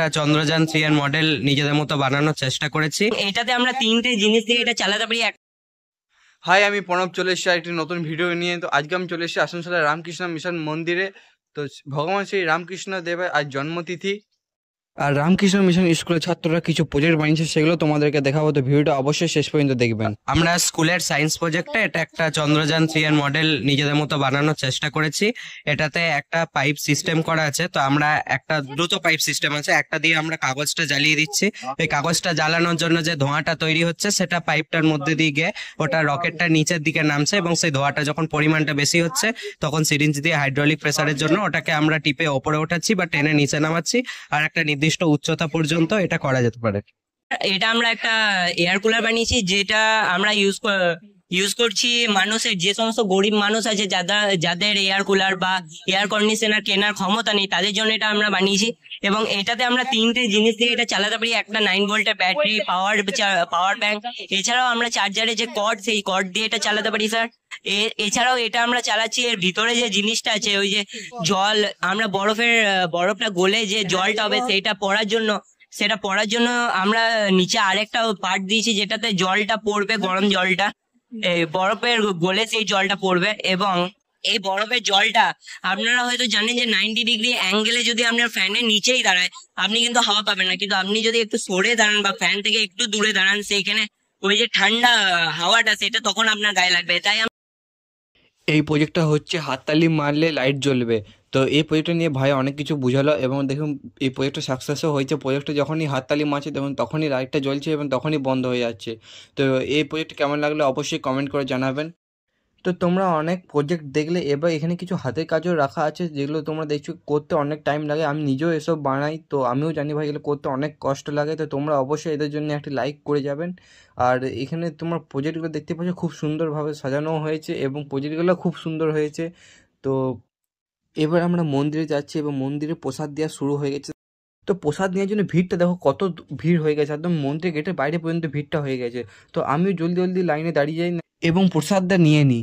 একটা চন্দ্রযান থ্রি এর মডেল নিজেদের মতো বানানোর চেষ্টা করেছি এটাতে আমরা তিনটে জিনিস দিয়ে এটা চালাতে পারি হাই আমি প্রণব চলে এসেছি একটি নতুন ভিডিও নিয়ে তো আজকে আমি চলে এসেছি আসানসোলের রামকৃষ্ণ মিশন মন্দিরে তো ভগবান শ্রী রামকৃষ্ণ দেবের আজ জন্মতিথি আর রামকৃষ্ণ মিশন স্কুলের ছাত্ররা কিছু প্রজেক্ট বানিয়েছে সেগুলো তোমাদেরকে দেখাবো তো ভিডিওটা অবশ্যই শেষ পর্যন্ত দেখবেন আমরা স্কুলের সায়েন্স প্রজেক্টে এটা একটা চন্দ্রযান থ্রি এর মডেল নিজেদের মতো বানানোর চেষ্টা করেছি এটাতে একটা পাইপ সিস্টেম করা আছে তো আমরা একটা দ্রুত পাইপ সিস্টেম আছে একটা দিয়ে আমরা কাগজটা জ্বালিয়ে দিচ্ছি এই কাগজটা জ্বালানোর জন্য যে ধোঁয়াটা তৈরি হচ্ছে সেটা পাইপটার মধ্যে দিয়ে গিয়ে ওটা রকেটটা নিচের দিকে নামছে এবং সেই ধোঁয়াটা যখন পরিমাণটা বেশি হচ্ছে তখন সিরিঞ্জ দিয়ে হাইড্রোলিক প্রেসারের জন্য ওটাকে আমরা টিপে ওপরে ওঠাচ্ছি বা টেনে নিচে নামাচ্ছি আর একটা নির্দিষ্ট নির্দিষ্ট উচ্চতা পর্যন্ত এটা করা যেতে পারে এটা আমরা একটা এয়ার কুলার বানিয়েছি যেটা আমরা ইউজ ইউজ করছি মানুষের যে সমস্ত গরিব মানুষ আছে যাদের যাদের এয়ার কুলার বা এয়ার কন্ডিশনার কেনার ক্ষমতা নেই তাদের জন্য এটা আমরা বানিয়েছি এবং এটাতে আমরা তিনটে জিনিস দিয়ে এটা চালাতে পারি একটা নাইন ভোল্টের ব্যাটারি পাওয়ার পাওয়ার ব্যাংক এছাড়াও আমরা চার্জারে যে কর্ড সেই কর্ড দিয়ে এটা চালাতে পারি স্যার এছাড়াও এটা আমরা চালাচ্ছি এর ভিতরে যে জিনিসটা আছে ওই যে জল আমরা বরফের বরফটা গলে যে জলটা হবে সেটা পড়ার জন্য সেটা পড়ার জন্য আমরা নিচে আরেকটা পার্ট দিয়েছি যেটাতে জলটা পড়বে গরম জলটা বরফের গলে সেই জলটা পড়বে এবং এই বরফের জলটা আপনারা হয়তো জানেন যে নাইনটি ডিগ্রি অ্যাঙ্গেলে যদি আপনার ফ্যানের নিচেই দাঁড়ায় আপনি কিন্তু হাওয়া পাবেন না কিন্তু আপনি যদি একটু সরে দাঁড়ান বা ফ্যান থেকে একটু দূরে দাঁড়ান সেইখানে ওই যে ঠান্ডা হাওয়াটা সেটা তখন আপনার গায়ে লাগবে তাই এই প্রজেক্টটা হচ্ছে হাততালি মারলে লাইট জ্বলবে তো এই প্রজেক্টটা নিয়ে ভাই অনেক কিছু বুঝালো এবং দেখুন এই প্রজেক্টটা সাকসেসও হয়েছে প্রজেক্টটা যখনই হাততালি মারছে তখন তখনই লাইটটা জ্বলছে এবং তখনই বন্ধ হয়ে যাচ্ছে তো এই প্রজেক্ট কেমন লাগলো অবশ্যই কমেন্ট করে জানাবেন তো তোমরা অনেক প্রজেক্ট দেখলে এবার এখানে কিছু হাতের কাজও রাখা আছে যেগুলো তোমরা দেখছো করতে অনেক টাইম লাগে আমি নিজেও এসব বানাই তো আমিও জানি ভাই এগুলো করতে অনেক কষ্ট লাগে তো তোমরা অবশ্যই এদের জন্য একটি লাইক করে যাবেন আর এখানে তোমার প্রজেক্টগুলো দেখতে পাচ্ছ খুব সুন্দরভাবে সাজানো হয়েছে এবং প্রজেক্টগুলো খুব সুন্দর হয়েছে তো এবার আমরা মন্দিরে যাচ্ছি এবং মন্দিরে প্রসাদ দেওয়া শুরু হয়ে গেছে তো প্রসাদ নেওয়ার জন্য ভিড়টা দেখো কত ভিড় হয়ে গেছে একদম মন্দিরের গেটের বাইরে পর্যন্ত ভিড়টা হয়ে গেছে তো আমিও জলদি জলদি লাইনে দাঁড়িয়ে যাই এবং প্রসাদটা নিয়ে নিই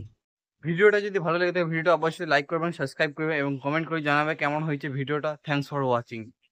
ভিডিওটা যদি ভালো লাগে থাকে ভিডিওটা অবশ্যই লাইক করবেন সাবস্ক্রাইব করবেন এবং কমেন্ট করে জানাবে কেমন হয়েছে ভিডিওটা থ্যাংকস ফর ওয়াচিং